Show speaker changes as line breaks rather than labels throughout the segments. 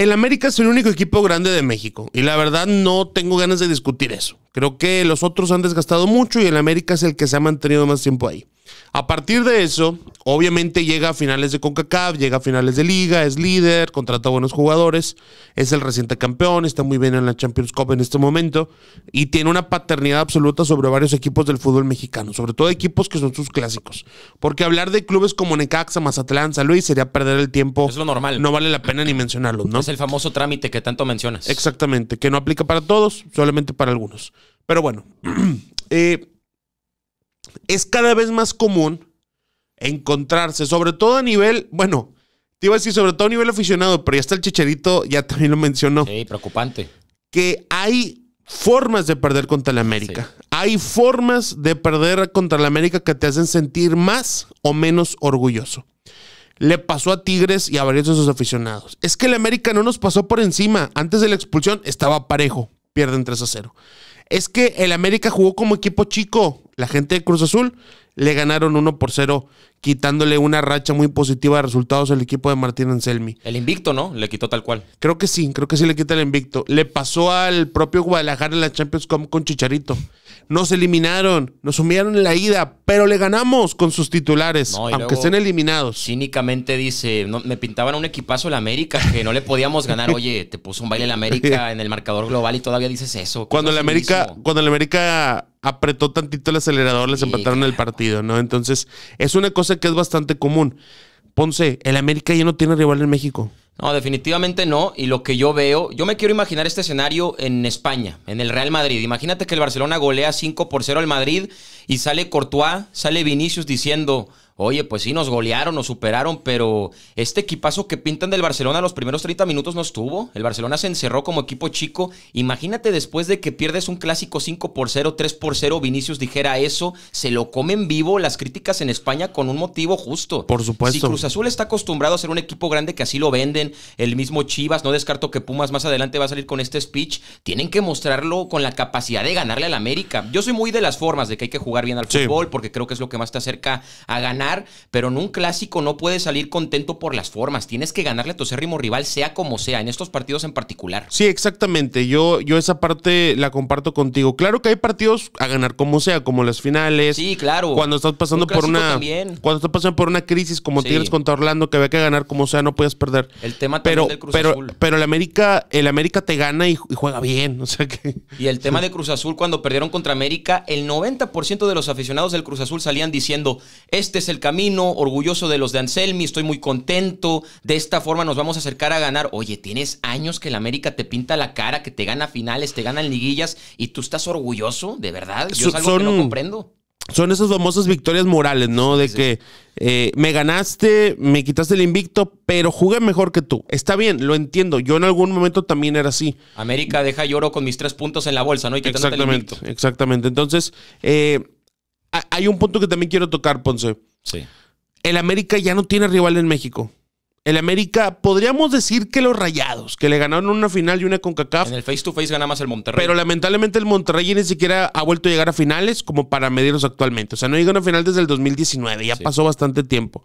El América es el único equipo grande de México y la verdad no tengo ganas de discutir eso. Creo que los otros han desgastado mucho y el América es el que se ha mantenido más tiempo ahí. A partir de eso, obviamente llega a finales de CONCACAF, llega a finales de liga, es líder, contrata buenos jugadores, es el reciente campeón, está muy bien en la Champions Cup en este momento y tiene una paternidad absoluta sobre varios equipos del fútbol mexicano, sobre todo equipos que son sus clásicos. Porque hablar de clubes como Necaxa, Mazatlán, San Luis sería perder el tiempo. Es lo normal. No vale la pena ni mencionarlo, ¿no? Es el famoso trámite que tanto mencionas. Exactamente, que no aplica para todos, solamente para algunos. Pero bueno, eh, es cada vez más común encontrarse, sobre todo a nivel, bueno, te iba a decir, sobre todo a nivel aficionado, pero ya está el chicharito, ya también lo mencionó. Sí, preocupante. Que hay formas de perder contra la América. Hay formas de perder contra la América que te hacen sentir más o menos orgulloso. Le pasó a Tigres y a varios de sus aficionados. Es que la América no nos pasó por encima. Antes de la expulsión estaba parejo. Pierden 3 a 0 es que el América jugó como equipo chico, la gente de Cruz Azul, le ganaron 1 por 0, quitándole una racha muy positiva de resultados al equipo de Martín Anselmi. El invicto, ¿no? Le quitó tal cual. Creo que sí, creo que sí le quita el invicto. Le pasó al propio Guadalajara en la Champions Cup con Chicharito. Nos eliminaron, nos humillaron en la ida, pero le ganamos con sus titulares, aunque estén
eliminados. Cínicamente dice, me pintaban un equipazo el América que no le podíamos ganar. Oye, te puso un baile el América en el marcador global y todavía dices eso. Cuando el América,
cuando el América apretó tantito el acelerador, les empataron el partido, ¿no? Entonces, es una cosa que es bastante común. Ponce, el América ya no tiene rival en México.
No, definitivamente no. Y lo que yo veo, yo me quiero imaginar este escenario en España, en el Real Madrid. Imagínate que el Barcelona golea 5 por 0 al Madrid y sale Courtois, sale Vinicius diciendo, oye, pues sí, nos golearon, nos superaron, pero este equipazo que pintan del Barcelona los primeros 30 minutos no estuvo. El Barcelona se encerró como equipo chico. Imagínate después de que pierdes un clásico 5 por 0, 3 por 0, Vinicius dijera eso, se lo comen vivo las críticas en España con un motivo justo. Por supuesto. Si Cruz Azul está acostumbrado a ser un equipo grande que así lo venden, el mismo Chivas, no descarto que Pumas más adelante va a salir con este speech, tienen que mostrarlo con la capacidad de ganarle al América. Yo soy muy de las formas de que hay que jugar bien al fútbol porque creo que es lo que más te acerca a ganar pero en un clásico no puedes salir contento por las formas. Tienes que ganarle a tu acérrimo rival, sea como sea, en estos partidos en particular.
Sí, exactamente. Yo, yo esa parte la comparto contigo. Claro que hay partidos a ganar como sea, como las finales. Sí, claro. Cuando estás pasando por una. Cuando estás pasando por una crisis como tienes contra Orlando, que había que ganar como sea, no puedes perder. El tema pero, Cruz Azul. Pero el América, el América te gana y, juega bien. O sea que.
Y el tema de Cruz Azul, cuando perdieron contra América, el 90% de los aficionados del Cruz Azul salían diciendo: Este es el camino, orgulloso de los de Anselmi, estoy muy contento, de esta forma nos vamos a acercar a ganar. Oye, tienes años que el América te pinta la cara, que te gana finales, te ganan liguillas y tú estás orgulloso, de verdad. Yo es algo que comprendo.
Son esas famosas victorias morales, ¿no? De que eh, me ganaste, me quitaste el invicto, pero jugué mejor que tú. Está bien, lo entiendo. Yo en algún momento también era así. América deja lloro con mis tres puntos en la bolsa, ¿no? Y exactamente, el invicto. exactamente. Entonces, eh, hay un punto que también quiero tocar, Ponce. Sí. El América ya no tiene rival en México. El América, podríamos decir que los rayados, que le ganaron una final y una con CACAF. En el face to face gana más el Monterrey. Pero lamentablemente el Monterrey ni siquiera ha vuelto a llegar a finales como para medirlos actualmente. O sea, no llega a una final desde el 2019, ya pasó bastante tiempo.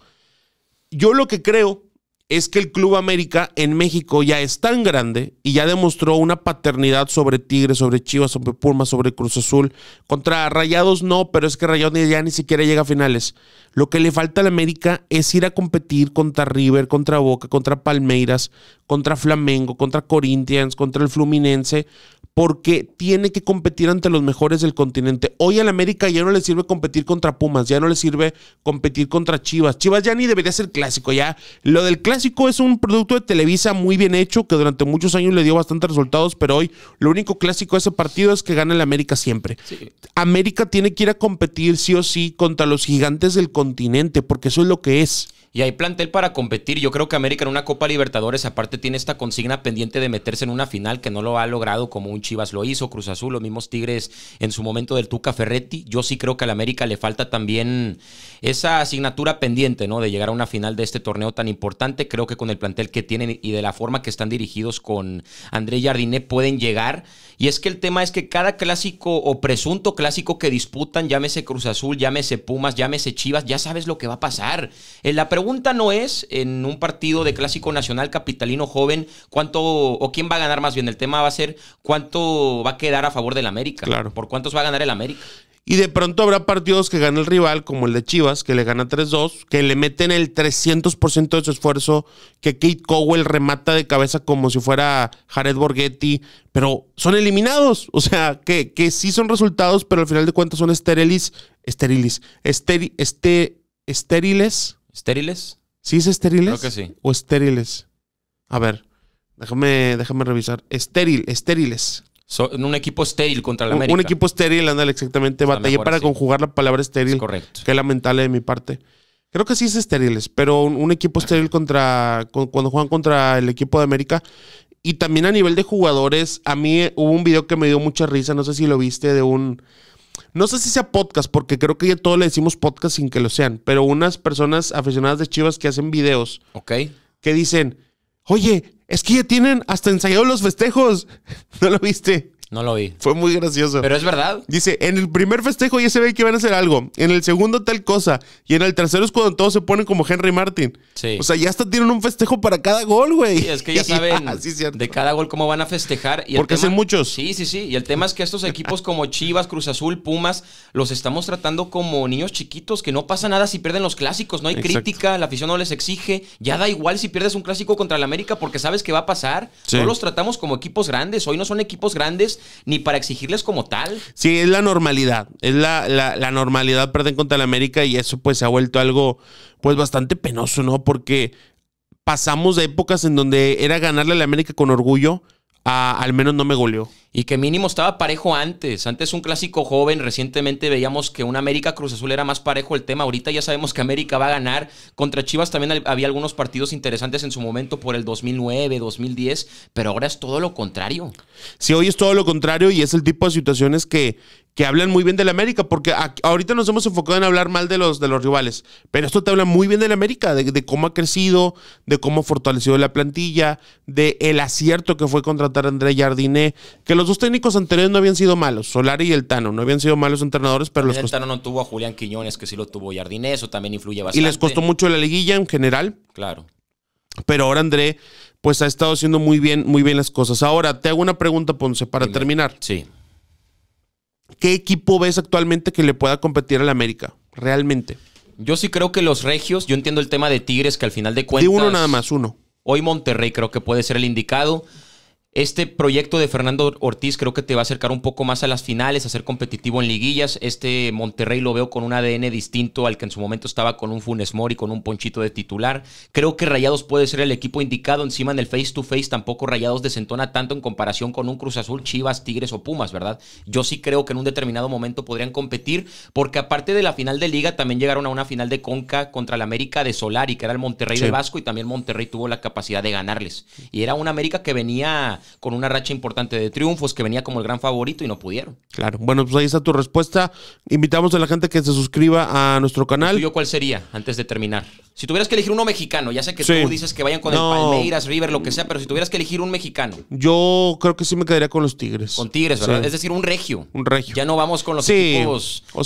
Yo lo que creo es que el Club América en México ya es tan grande y ya demostró una paternidad sobre Tigres, sobre Chivas, sobre Pumas, sobre Cruz Azul. Contra Rayados no, pero es que Rayados ya ni siquiera llega a finales. Lo que le falta al América es ir a competir contra River, contra Boca, contra Palmeiras, contra Flamengo, contra Corinthians, contra el Fluminense, porque tiene que competir ante los mejores del continente. Hoy al América ya no le sirve competir contra Pumas, ya no le sirve competir contra Chivas. Chivas ya ni debería ser clásico, ya. Lo del clásico es un producto de Televisa muy bien hecho, que durante muchos años le dio bastantes resultados, pero hoy lo único clásico de ese partido es que gana el América siempre. América tiene que ir a competir sí o sí contra los gigantes del continente, porque eso
es lo que es y hay plantel para competir. Yo creo que América en una Copa Libertadores, aparte, tiene esta consigna pendiente de meterse en una final que no lo ha logrado como un Chivas lo hizo, Cruz Azul, los mismos Tigres en su momento del Tuca Ferretti. Yo sí creo que al América le falta también esa asignatura pendiente, ¿no? De llegar a una final de este torneo tan importante. Creo que con el plantel que tienen y de la forma que están dirigidos con André Jardiné pueden llegar. Y es que el tema es que cada clásico o presunto clásico que disputan, llámese Cruz Azul, llámese Pumas, llámese Chivas, ya sabes lo que va a pasar. Eh, la pregunta pregunta no es en un partido de clásico nacional capitalino joven cuánto o quién va a ganar más bien. El tema va a ser cuánto va a quedar a favor del América. Claro. Por cuántos va a ganar el América.
Y de pronto habrá partidos que gana el rival, como el de Chivas, que le gana 3-2, que le meten el 300% de su esfuerzo, que Kate Cowell remata de cabeza como si fuera Jared Borghetti, pero son eliminados. O sea, que, que sí son resultados, pero al final de cuentas son estériles. Estériles. Este, estériles ¿Estériles? ¿Sí es estériles? Creo que sí. ¿O estériles? A ver, déjame, déjame revisar. Estéril, estériles.
un equipo estéril contra la América. Un, equipo
estéril, ándale, exactamente. Batallé para conjugar la palabra estéril. Es correcto. Qué lamentable de mi parte. Creo que sí es estériles, pero un, equipo estéril contra. cuando juegan contra el equipo de América. Y también a nivel de jugadores, a mí hubo un video que me dio mucha risa, no sé si lo viste, de un no sé si sea podcast, porque creo que ya todos le decimos podcast sin que lo sean, pero unas personas aficionadas de Chivas que hacen videos. Ok. Que dicen, oye, es que ya tienen hasta ensayado los festejos. ¿No lo viste? No lo vi. Fue muy gracioso. Pero es verdad. Dice, en el primer festejo ya se ve que van a hacer algo. En el segundo tal cosa. Y en el tercero es cuando todos se ponen como Henry Martin. Sí. O sea, ya hasta tienen un festejo para cada gol, güey. Sí, es que ya saben
de cada gol cómo van a festejar. Y Porque hacen muchos. Sí, sí, sí. Y el tema es que estos equipos como Chivas, Cruz Azul, Pumas, los estamos tratando como niños chiquitos, que no pasa nada si pierden los clásicos. No hay crítica, la afición no les exige. Ya da igual si pierdes un clásico contra el América porque sabes que va a pasar. No los tratamos como equipos grandes. Hoy no son equipos grandes ni para exigirles como tal.
Sí, es la normalidad. Es la, la, normalidad, perder contra la América y eso pues se ha vuelto algo pues bastante penoso, ¿no? Porque pasamos de épocas en donde era ganarle la América con orgullo al menos no me goleó. Y que mínimo estaba parejo antes. Antes un clásico
joven, recientemente veíamos que un América Cruz Azul era más parejo el tema. Ahorita ya sabemos que América va a ganar. Contra Chivas también había algunos partidos interesantes en su momento por el 2009, 2010,
pero ahora es todo lo contrario. Sí, hoy es todo lo contrario y es el tipo de situaciones que que hablan muy bien del América, porque ahorita nos hemos enfocado en hablar mal de los, de los rivales, pero esto te habla muy bien del América, de, cómo ha crecido, de cómo ha fortalecido la plantilla, de el acierto que fue contratar a André Jardiné, que los dos técnicos anteriores no habían sido malos, Solari y el Tano, no habían sido malos entrenadores, pero los... El Tano no
tuvo a Julián Quiñones, que sí lo tuvo Jardiné, eso también influye bastante. Y les costó mucho
la liguilla en general. Claro. Pero ahora André, pues ha estado haciendo muy bien, muy bien las cosas. Ahora, te hago una pregunta, Ponce, para terminar. Sí. ¿Qué equipo ves actualmente que le pueda competir al América? Realmente. Yo sí creo que los regios,
yo entiendo el tema de Tigres, que al final de cuentas. De uno nada más, uno. Hoy Monterrey creo que puede ser el indicado. Este proyecto de Fernando Ortiz creo que te va a acercar un poco más a las finales, a ser competitivo en liguillas. Este Monterrey lo veo con un ADN distinto al que en su momento estaba con un Funes y con un Ponchito de titular. Creo que Rayados puede ser el equipo indicado encima en el face to face. Tampoco Rayados desentona tanto en comparación con un Cruz Azul, Chivas, Tigres o Pumas, ¿verdad? Yo sí creo que en un determinado momento podrían competir, porque aparte de la final de liga, también llegaron a una final de Conca contra la América de Solari, que era el Monterrey de Vasco, y también Monterrey tuvo la capacidad de ganarles. Y era una América que venía con una racha importante de triunfos, que venía como el gran favorito y no pudieron.
Claro. Bueno, pues ahí está tu respuesta. Invitamos a la gente que se suscriba a nuestro canal. ¿Yo cuál sería antes de terminar?
Si tuvieras que elegir uno mexicano, ya sé que tú dices que vayan con el Palmeiras, River, lo que sea, pero si tuvieras que elegir un mexicano.
Yo creo que sí me quedaría con los Tigres. Con Tigres, ¿verdad? Es decir, un regio. Un regio.
Ya no vamos con los sí.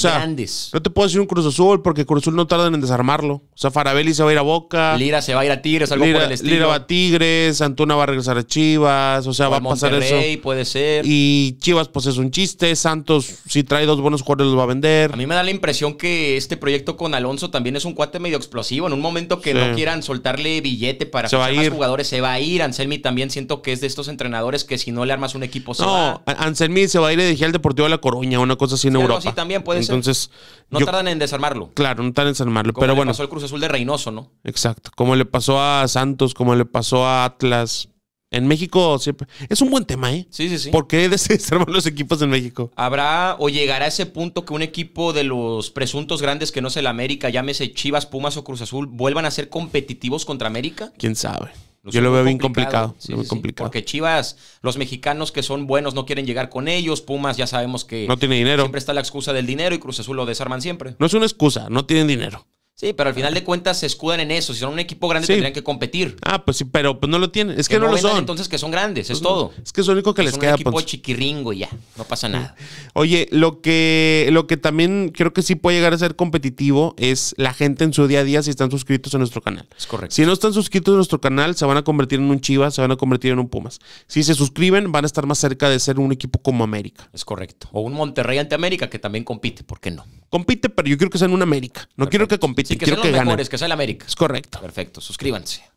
grandes. No te puedo decir un Cruz Azul porque Cruz Azul no tardan en desarmarlo. O sea, Farabelli se va a ir a Boca. Lira se va a ir a Tigres, algo por el estilo. Lira va a Tigres, Antuna va a regresar a Chivas o sea, va a pasar eso eso. puede ser. Y Chivas, pues es un chiste. Santos, si trae
dos buenos jugadores, los va a vender. A mí me da la impresión que este proyecto con Alonso también es un cuate medio explosivo. En un momento que no quieran soltarle billete para más jugadores, se va a ir. Anselmi también siento que es de estos entrenadores que si no le armas un equipo, se no,
Anselmi se va a ir y dirigir al Deportivo de La Coruña, una cosa así en Europa. también puede Entonces, ser. Entonces. No tardan en desarmarlo. Claro, no tardan en desarmarlo. pero bueno. pasó el Cruz Azul de
Reynoso, ¿no?
Exacto. Como le pasó a Santos, como le pasó a Atlas. En México siempre. Es un buen tema, ¿eh? Sí, sí, sí. ¿Por qué desarman los equipos en México?
Habrá o llegará ese punto que un equipo de los presuntos grandes que no es el América, llámese Chivas, Pumas o Cruz Azul, vuelvan a ser competitivos contra América.
Quién sabe. Yo lo veo bien complicado. complicado. Porque
Chivas, los mexicanos que son buenos no quieren llegar con ellos. Pumas ya sabemos que. No tiene dinero. Siempre está la excusa del dinero y Cruz Azul lo desarman siempre.
No es una excusa, no tienen dinero.
Sí, pero al final de cuentas se escudan en eso. Si son un equipo grande, tendrían que competir.
Ah, pues sí, pero pues no lo tienen. Es que, no, lo son.
Entonces que son grandes, es pues, todo.
Es que es lo único que, les son queda. Un equipo
chiquirringo y ya, no pasa nada.
Oye, lo que, lo que también creo que sí puede llegar a ser competitivo es la gente en su día a día si están suscritos a nuestro canal. Es correcto. Si no están suscritos a nuestro canal, se van a convertir en un Chivas, se van a convertir en un Pumas. Si se suscriben, van a estar más cerca de ser un equipo como América. Es correcto. O un Monterrey ante América que también compite, ¿por qué no? Compite, pero yo quiero que sea en un América. No quiero que compite y que son los mejores, que sea América.
Es correcto. Perfecto, suscríbanse.